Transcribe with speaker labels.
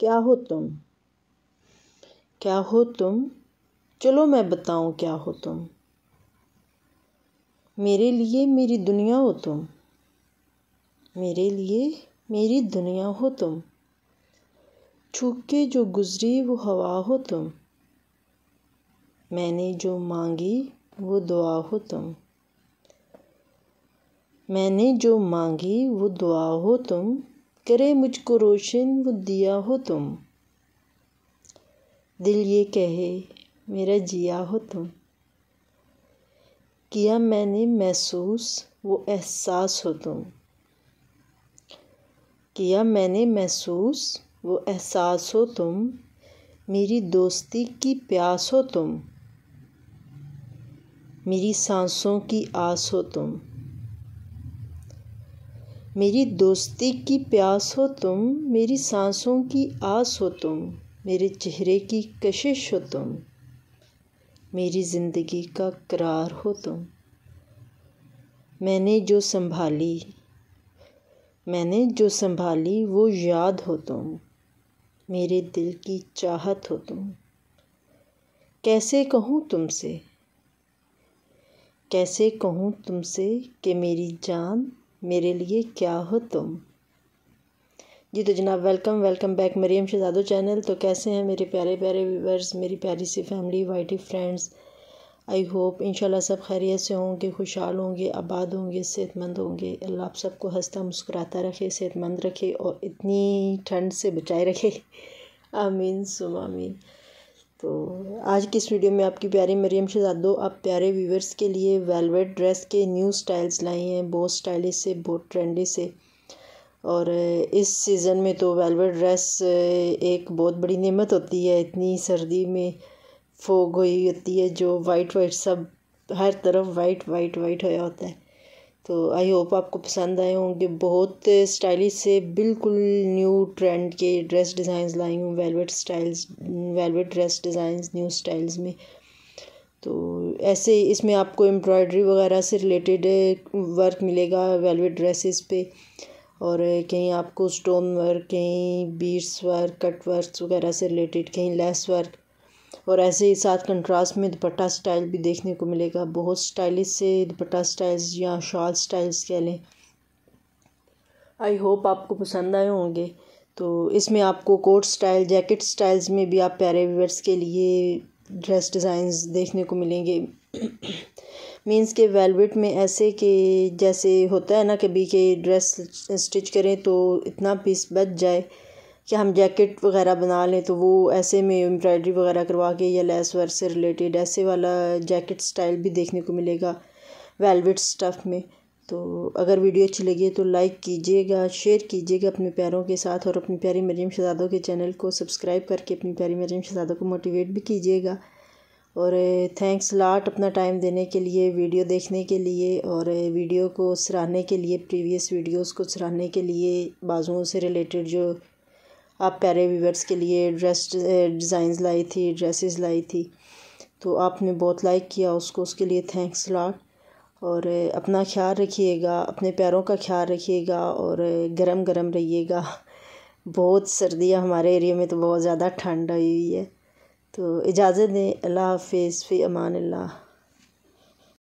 Speaker 1: क्या हो तुम क्या हो तुम चलो मैं बताऊं क्या हो तुम मेरे लिए मेरी दुनिया हो तुम मेरे लिए मेरी दुनिया हो तुम छूके जो गुजरी वो हवा हो तुम मैंने जो मांगी वो दुआ हो तुम मैंने जो मांगी वो दुआ हो तुम करे मुझको रोशन वो दिया हो तुम दिल ये कहे मेरा जिया हो तुम किया मैंने महसूस वो एहसास हो तुम किया मैंने महसूस वो एहसास हो तुम मेरी दोस्ती की प्यास हो तुम मेरी सांसों की आस हो तुम मेरी दोस्ती की प्यास हो तुम मेरी सांसों की आस हो तुम मेरे चेहरे की कशिश हो तुम मेरी ज़िंदगी का करार हो तुम मैंने जो संभाली मैंने जो संभाली वो याद हो तुम मेरे दिल की चाहत हो तुम कैसे कहूँ तुमसे कैसे कहूँ तुमसे कि मेरी जान मेरे लिए क्या हो तुम जी तो जनाब वेलकम वेलकम बैक मरीम शहजादो चैनल तो कैसे हैं मेरे प्यारे प्यारे व्यूवर्स मेरी प्यारी सी फैमिली वाइटी फ्रेंड्स आई होप इन सब खैरियत से होंगे खुशहाल होंगे आबाद होंगे सेहतमंद होंगे अल्लाह आप सबको हंसता मुस्कुराता रखे सेहतमंद रखे और इतनी ठंड से बचाए रखे आमीन सुमामीन तो आज की इस वीडियो में आपकी प्यारी मरियम शहजादो आप प्यारे व्यूवर्स के लिए वेलवेट ड्रेस के न्यू स्टाइल्स लाई हैं बहुत स्टाइलिश से बहुत ट्रेंडी से और eh, इस सीज़न में तो वेलवेट ड्रेस eh, एक बहुत बड़ी नेमत होती है इतनी सर्दी में फोग हुई होती है जो वाइट वाइट सब हर तरफ वाइट वाइट वाइट होया होता है तो आई होप आपको पसंद आए होंगे बहुत स्टाइलिश से बिल्कुल न्यू ट्रेंड के ड्रेस डिज़ाइंस लाई हूँ velvet styles velvet dress designs new styles में तो ऐसे इसमें आपको एम्ब्रॉयडरी वगैरह से रिलेटेड वर्क मिलेगा वेलवेट ड्रेसेस पे और कहीं आपको स्टोन वर्क कहीं बीड्स वर्क कट वर्क वगैरह से रिलेटेड कहीं लेस वर्क और ऐसे ही साथ कंट्रास्ट में दुपट्टा स्टाइल भी देखने को मिलेगा बहुत स्टाइलिश से दुपट्टा स्टाइल्स या शॉल स्टाइल्स कह लें आई होप आपको पसंद आए होंगे तो इसमें आपको कोट स्टाइल जैकेट स्टाइल्स में भी आप प्यारे व्यूवर्स के लिए ड्रेस डिज़ाइंस देखने को मिलेंगे मीन्स के वेलवेट में ऐसे कि जैसे होता है ना कभी के ड्रेस स्टिच करें तो इतना पीस बच जाए कि हम जैकेट वगैरह बना लें तो वो ऐसे में एम्ब्रॉयडरी वगैरह करवा के या लेस वर्क से रिलेटेड ऐसे वाला जैकेट स्टाइल भी देखने को मिलेगा वेलवेट स्टफ़ में तो अगर वीडियो अच्छी लगी तो लाइक कीजिएगा शेयर कीजिएगा अपने प्यारों के साथ और अपनी प्यारी मरीम शहजादों के चैनल को सब्सक्राइब करके अपनी प्यारी मरीम शहजादों को मोटिवेट भी कीजिएगा और थैंक्स लाट अपना टाइम देने के लिए वीडियो देखने के लिए और वीडियो को सराहने के लिए प्रीवियस वीडियोस को सराहने के लिए बाजुओं से रिलेटेड जो आप प्यारे व्यूवर्स के लिए ड्रेस डिज़ाइंस eh, लाई थी ड्रेसेस लाई थी तो आपने बहुत लाइक किया उसको उसके लिए थैंक्स लॉट और eh, अपना ख्याल रखिएगा अपने पैरों का ख्याल रखिएगा और eh, गरम गरम रहिएगा बहुत सर्दियाँ हमारे एरिया में तो बहुत ज़्यादा ठंड आई हुई है तो इजाज़त दें अल्लाह हाफिज़ फ़ी अमान अल्लाह